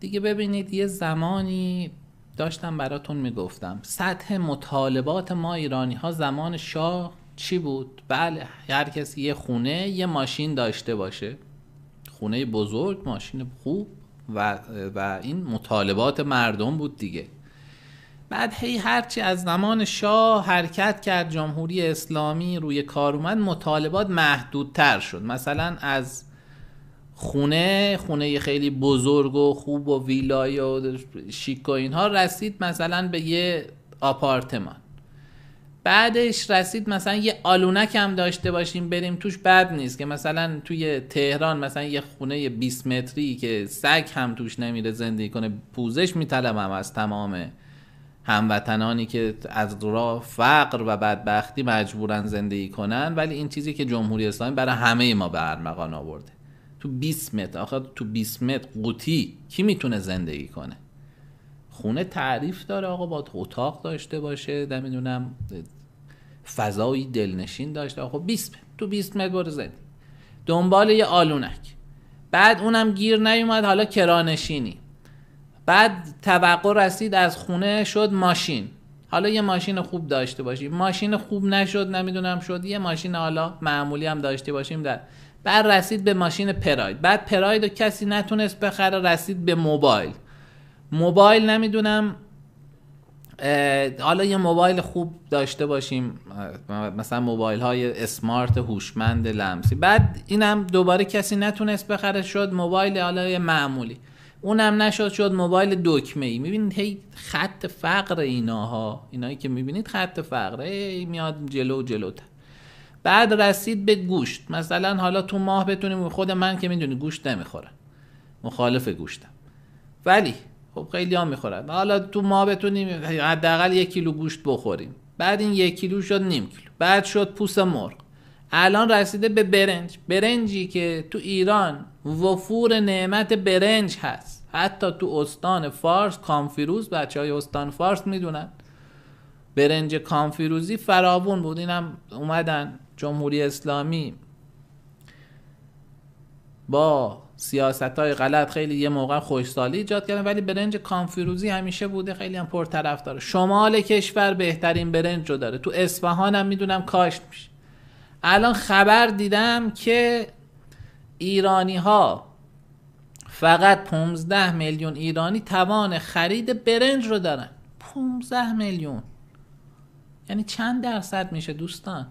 دیگه ببینید یه زمانی داشتم براتون میگفتم سطح مطالبات ما ایرانی ها زمان شاه چی بود؟ بله هر کسی یه خونه یه ماشین داشته باشه خونه بزرگ ماشین خوب و, و این مطالبات مردم بود دیگه بعد هی هرچی از زمان شاه حرکت کرد جمهوری اسلامی روی کار اومد مطالبات محدودتر شد مثلا از خونه خونه خیلی بزرگ و خوب و ویلای و شیک و اینها رسید مثلا به یه آپارتمان بعدش رسید مثلا یه آلونک هم داشته باشیم بریم توش بد نیست که مثلا توی تهران مثلا یه خونه 20 متری که سگ هم توش نمیره زندگی کنه پوزش میطلبم از تمام هموطنانی که از راه فقر و بدبختی مجبورن زندگی کنن ولی این چیزی که جمهوری اسلامی برای همه ما به ارمغان آورده تو 20 متر آخه تو 20 متر قوطی کی میتونه زندگی کنه خونه تعریف داره آقا با اتاق داشته باشه نمیدونم فضایی دلنشین داشته آقا 20 خب متر تو 20 متر برو زندگی دنبال یه آلونک بعد اونم گیر نیومد حالا کرانشینی بعد توقع رسید از خونه شد ماشین حالا یه ماشین خوب داشته باشیم ماشین خوب نشد نمیدونم شد یه ماشین حالا معمولی هم داشته باشیم در بعد رسید به ماشین پراید بعد پراید و کسی نتونست بخره رسید به موبایل موبایل نمیدونم حالا یه موبایل خوب داشته باشیم مثلا موبایل های اسمارت هوشمند لمسی بعد اینم دوباره کسی نتونست بخره شد موبایل حالا یه معمولی اونم نشد شد موبایل دکمه ای میبینید هی خط فقر ایناها اینایی که میبینید خط فقره میاد جلو جلوتر بعد رسید به گوشت مثلا حالا تو ماه بتونیم خود من که میدونی گوشت نمیخوره مخالف گوشتم ولی خب خیلی ها میخورن حالا تو ماه بتونیم حداقل یک کیلو گوشت بخوریم بعد این یک کیلو شد نیم کیلو بعد شد پوست مرغ الان رسیده به برنج برنجی که تو ایران وفور نعمت برنج هست حتی تو استان فارس کامفیروز بچه های استان فارس میدونن برنج کامفیروزی فراوون بود اینم اومدن جمهوری اسلامی با سیاست های غلط خیلی یه موقع خوشسالی ایجاد کردن ولی برنج کانفیروزی همیشه بوده خیلی هم پرطرف داره شمال کشور بهترین برنج رو داره تو اسفهان هم میدونم کاشت میشه الان خبر دیدم که ایرانی ها فقط 15 میلیون ایرانی توان خرید برنج رو دارن 15 میلیون یعنی چند درصد میشه دوستان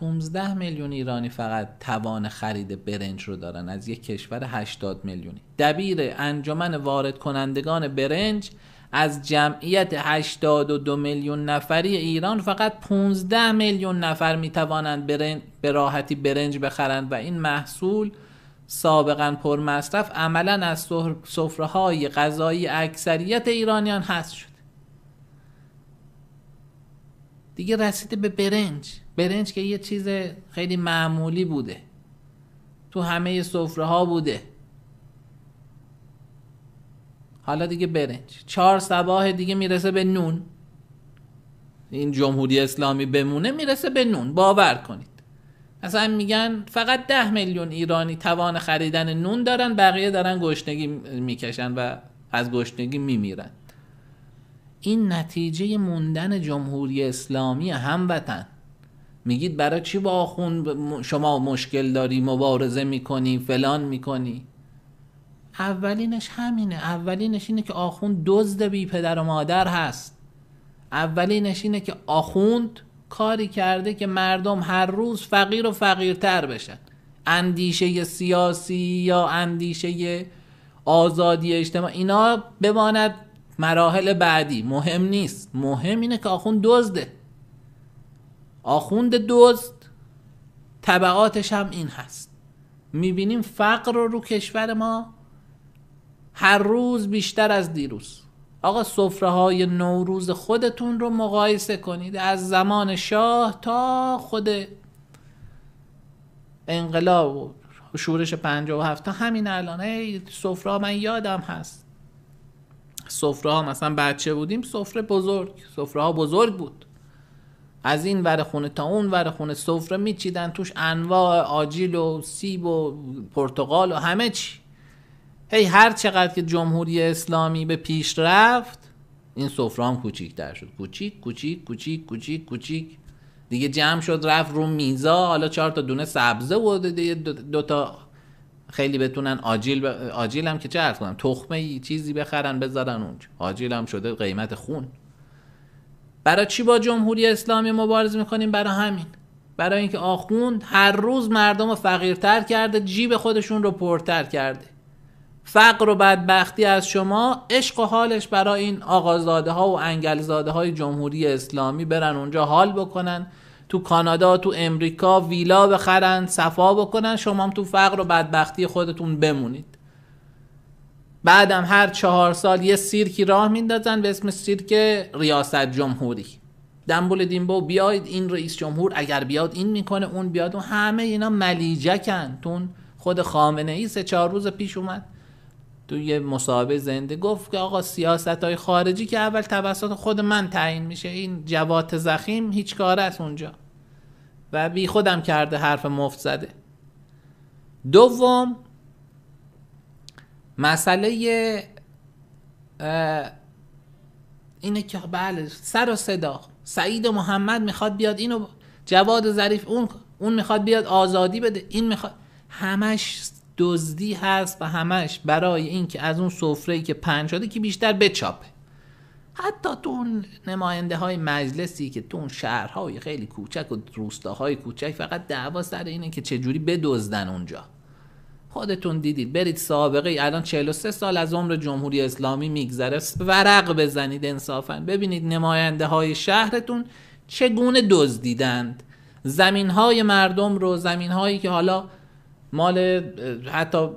15 میلیون ایرانی فقط توان خرید برنج رو دارن از یک کشور 80 میلیونی دبیر انجمن وارد کنندگان برنج از جمعیت 82 میلیون نفری ایران فقط 15 میلیون نفر توانند به راحتی برنج بخرند و این محصول سابقا پرمصرف عملا از سفره های غذایی اکثریت ایرانیان هست شد دیگه رسیده به برنج برنج که یه چیز خیلی معمولی بوده تو همه سفره ها بوده حالا دیگه برنج چهار سباه دیگه میرسه به نون این جمهوری اسلامی بمونه میرسه به نون باور کنید اصلا میگن فقط ده میلیون ایرانی توان خریدن نون دارن بقیه دارن گشنگی میکشن و از گشنگی میمیرن این نتیجه موندن جمهوری اسلامی هموطن میگید برای چی با آخون شما مشکل داری مبارزه میکنی فلان میکنی اولینش همینه اولینش اینه که آخوند دزد بی پدر و مادر هست اولینش اینه که آخوند کاری کرده که مردم هر روز فقیر و فقیرتر بشن اندیشه سیاسی یا اندیشه آزادی اجتماعی اینا بماند مراحل بعدی مهم نیست مهم اینه که آخوند دزده آخوند دزد طبعاتش هم این هست میبینیم فقر رو رو کشور ما هر روز بیشتر از دیروز آقا صفره های نوروز خودتون رو مقایسه کنید از زمان شاه تا خود انقلاب و شورش هفته همین الان ای سفرا من یادم هست سفره ها مثلا بچه بودیم سفره بزرگ سفره ها بزرگ بود از این ور خونه تا اون ور خونه سفره میچیدن توش انواع آجیل و سیب و پرتقال و همه چی هی هر چقدر که جمهوری اسلامی به پیش رفت این سفره هم کوچیک‌تر شد کوچیک کوچیک کوچیک کوچیک کوچیک دیگه جمع شد رفت رو میزا حالا چهار تا دونه سبزه و دو, دو تا خیلی بتونن آجیل, ب... آجیل هم که چه ارز کنم تخمه چیزی بخرن بذارن اونجا آجیل هم شده قیمت خون برای چی با جمهوری اسلامی مبارزه میکنیم برای همین برای اینکه آخوند هر روز مردم رو فقیرتر کرده جیب خودشون رو پرتر کرده فقر و بدبختی از شما عشق و حالش برای این آقازاده ها و انگلزاده های جمهوری اسلامی برن اونجا حال بکنن تو کانادا تو امریکا ویلا بخرن صفا بکنن شما هم تو فقر و بدبختی خودتون بمونید بعدم هر چهار سال یه سیرکی راه میندازن به اسم سیرک ریاست جمهوری دنبول دیمبو بیاید این رئیس جمهور اگر بیاد این میکنه اون بیاد اون همه اینا ملیجکن تون خود خامنه ای سه چهار روز پیش اومد تو یه مصاحبه زنده گفت که آقا سیاست های خارجی که اول توسط خود من تعیین میشه این جوات زخیم هیچ کار از اونجا و بی خودم کرده حرف مفت زده دوم مسئله اینه که بله سر و صدا سعید و محمد میخواد بیاد اینو جواد ظریف اون اون میخواد بیاد آزادی بده این میخواد همش دزدی هست و همش برای اینکه از اون سفره که پنج شده که بیشتر بچاپه حتی تو اون نماینده های مجلسی که تو اون شهرهای خیلی کوچک و روستاهای کوچک فقط دعوا سر اینه که چجوری بدزدن اونجا خودتون دیدید برید سابقه الان 43 سال از عمر جمهوری اسلامی میگذره ورق بزنید انصافا ببینید نماینده های شهرتون چگونه دزدیدند زمین های مردم رو زمین هایی که حالا مال حتی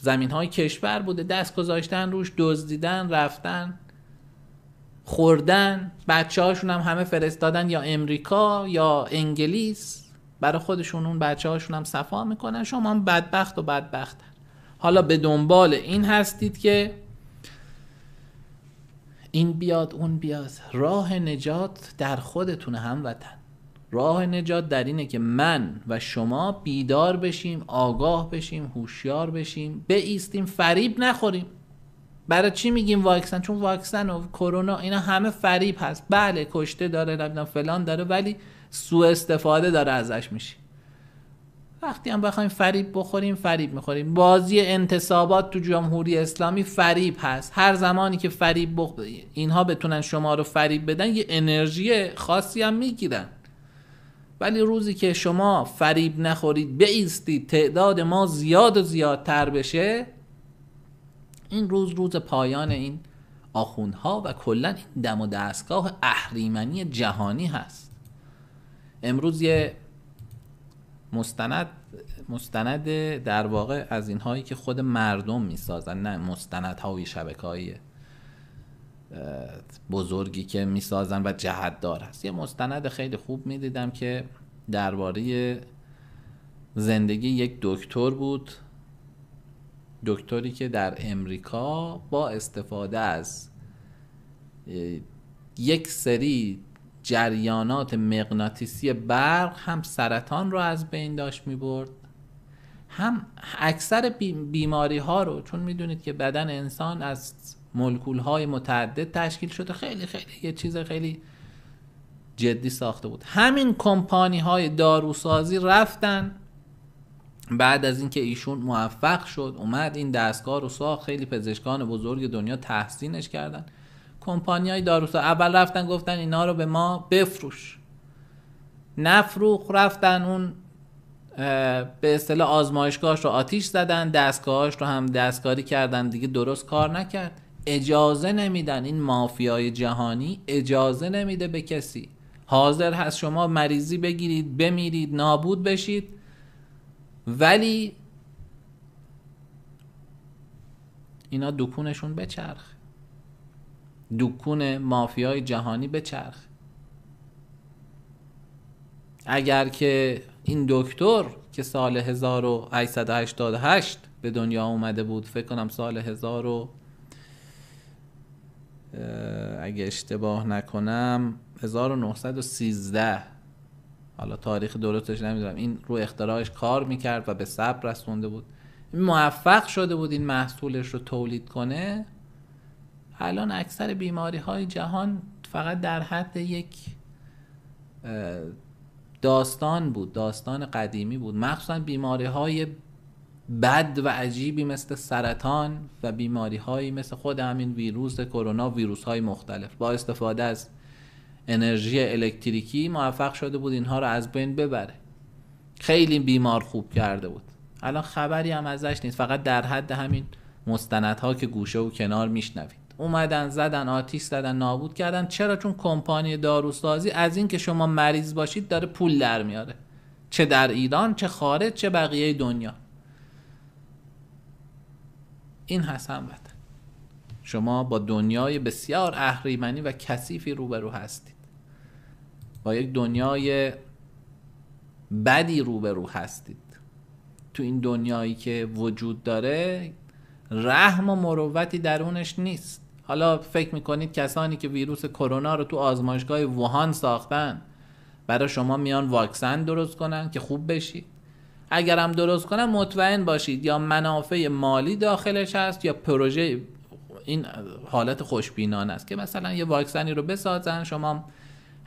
زمین های کشور بوده دست گذاشتن روش دزدیدن رفتن خوردن بچه هاشون هم همه فرستادن یا امریکا یا انگلیس برای خودشون اون بچه هاشون هم صفا میکنن شما هم بدبخت و بدبختن حالا به دنبال این هستید که این بیاد اون بیاد راه نجات در خودتون هموطن راه نجات در اینه که من و شما بیدار بشیم آگاه بشیم هوشیار بشیم بیستیم فریب نخوریم برای چی میگیم واکسن چون واکسن و کرونا اینا همه فریب هست بله کشته داره نمیدونم فلان داره ولی سوء استفاده داره ازش میشه وقتی هم بخوایم فریب بخوریم فریب میخوریم بازی انتصابات تو جمهوری اسلامی فریب هست هر زمانی که فریب بخ... اینها بتونن شما رو فریب بدن یه انرژی خاصی هم میگیرن ولی روزی که شما فریب نخورید بیستید تعداد ما زیاد و زیادتر بشه این روز روز پایان این آخوندها و کلا این دم و دستگاه اهریمنی جهانی هست امروز یه مستند مستند در واقع از اینهایی که خود مردم میسازن نه شبکه های بزرگی که میسازن و دار هست یه مستند خیلی خوب میدیدم که درباره زندگی یک دکتر بود دکتری که در امریکا با استفاده از یک سری جریانات مغناطیسی برق هم سرطان رو از بین داشت می برد هم اکثر بیماری ها رو چون میدونید که بدن انسان از ملکول های متعدد تشکیل شده خیلی خیلی یه چیز خیلی جدی ساخته بود همین کمپانی های داروسازی رفتن بعد از اینکه ایشون موفق شد اومد این دستگاه رو ساخت خیلی پزشکان بزرگ دنیا تحسینش کردن کمپانی های اول رفتن گفتن اینا رو به ما بفروش نفروخ رفتن اون به اصطلاح آزمایشگاهش رو آتیش زدن دستگاهاش رو هم دستکاری کردن دیگه درست کار نکرد اجازه نمیدن این مافیای جهانی اجازه نمیده به کسی حاضر هست شما مریضی بگیرید بمیرید نابود بشید ولی اینا دکونشون بچرخ دکون مافیای جهانی بچرخ اگر که این دکتر که سال 1888 به دنیا اومده بود فکر کنم سال 1000 اگه اشتباه نکنم 1913 حالا تاریخ درستش نمیدونم این رو اختراعش کار میکرد و به صبر رسونده بود موفق شده بود این محصولش رو تولید کنه الان اکثر بیماری های جهان فقط در حد یک داستان بود داستان قدیمی بود مخصوصا بیماری های بد و عجیبی مثل سرطان و بیماری هایی مثل خود همین ویروس کرونا ویروس های مختلف با استفاده از انرژی الکتریکی موفق شده بود اینها رو از بین ببره خیلی بیمار خوب کرده بود الان خبری هم ازش نیست فقط در حد همین مستندها که گوشه و کنار میشنوید اومدن زدن آتیش زدن نابود کردن چرا چون کمپانی داروسازی از اینکه شما مریض باشید داره پول در میاره چه در ایران چه خارج چه بقیه دنیا این هست هموطن شما با دنیای بسیار اهریمنی و کثیفی روبرو هستید با یک دنیای بدی رو هستید تو این دنیایی که وجود داره رحم و مروتی درونش نیست حالا فکر میکنید کسانی که ویروس کرونا رو تو آزمایشگاه ووهان ساختن برای شما میان واکسن درست کنن که خوب بشید اگر هم درست کنن مطمئن باشید یا منافع مالی داخلش هست یا پروژه این حالت خوشبینانه است که مثلا یه واکسنی رو بسازن شما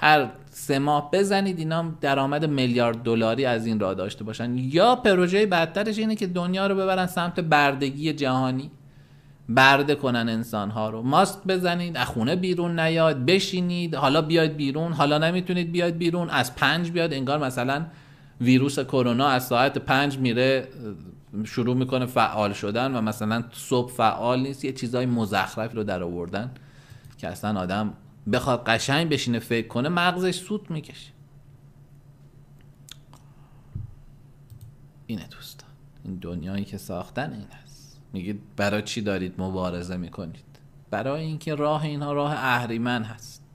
هر سه ماه بزنید اینا درآمد میلیارد دلاری از این را داشته باشن یا پروژه بدترش اینه که دنیا رو ببرن سمت بردگی جهانی برده کنن انسانها رو ماست بزنید از خونه بیرون نیاد بشینید حالا بیاید بیرون حالا نمیتونید بیاید بیرون از پنج بیاد انگار مثلا ویروس کرونا از ساعت پنج میره شروع میکنه فعال شدن و مثلا صبح فعال نیست یه چیزای مزخرف رو در آوردن که اصلا آدم بخواد قشنگ بشینه فکر کنه مغزش سوت میکشه اینه دوستان این دنیایی که ساختن این هست میگید برای چی دارید مبارزه میکنید برای اینکه راه اینها راه اهریمن هست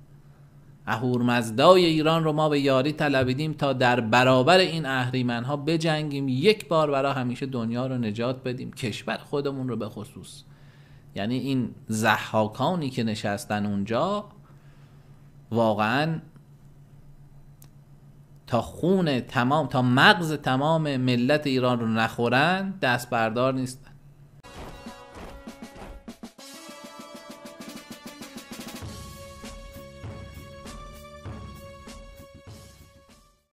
اهورمزدای ایران رو ما به یاری طلبیدیم تا در برابر این اهریمن ها بجنگیم یک بار برای همیشه دنیا رو نجات بدیم کشور خودمون رو به خصوص یعنی این زحاکانی که نشستن اونجا واقعا تا خون تمام تا مغز تمام ملت ایران رو نخورن دست بردار نیستن